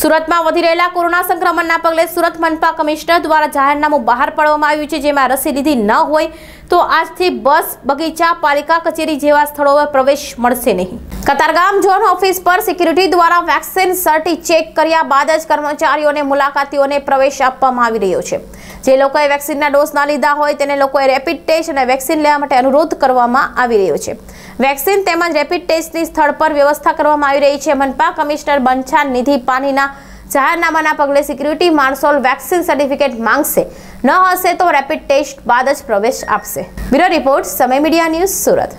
સુરતમાં વધી રહેલા કોરોના સંક્રમણના પગલે સુરત મનપા કમિશનર દ્વારા જાહેરનામું બહાર પાડવામાં આવ્યું છે જેમાં રસી લીધી ન હોય તો આજથી બસ બગીચા પાલિકા કચેરી જેવા સ્થળોએ પ્રવેશ મળશે નહીં કતારગામ ઝોન ઓફિસ પર સિક્યુરિટી દ્વારા વેક્સિન સર્ટી ચેક કર્યા બાદ જ કર્મચારીઓને મુલાકાતીઓને પ્રવેશ આપવામાં આવી રહ્યો છે જે લોકોએ વેક્સિનના ડોઝ ના લીધા હોય તેને લોકોએ રેપિડ ટેસ્ટ અને વેક્સિન લેવા માટે અનુરોધ કરવામાં આવી રહ્યો છે વેક્સિન તેમજ રેપિડ ટેસ્ટની સ્થળ પર વ્યવસ્થા કરવામાં આવી રહી છે મનપા કમિશનર બંછાન નિધિ પાનીના જાહેરનામાના પગલે સિક્યુરિટી માણસોલ વેક્સિન સર્ટિફિકેટ માંગશે ન હશે તો રેપિડ ટેસ્ટ બાદ જ પ્રવેશ આપશે બ્યુરો રિપોર્ટ સમય મીડિયા ન્યૂઝ સુરત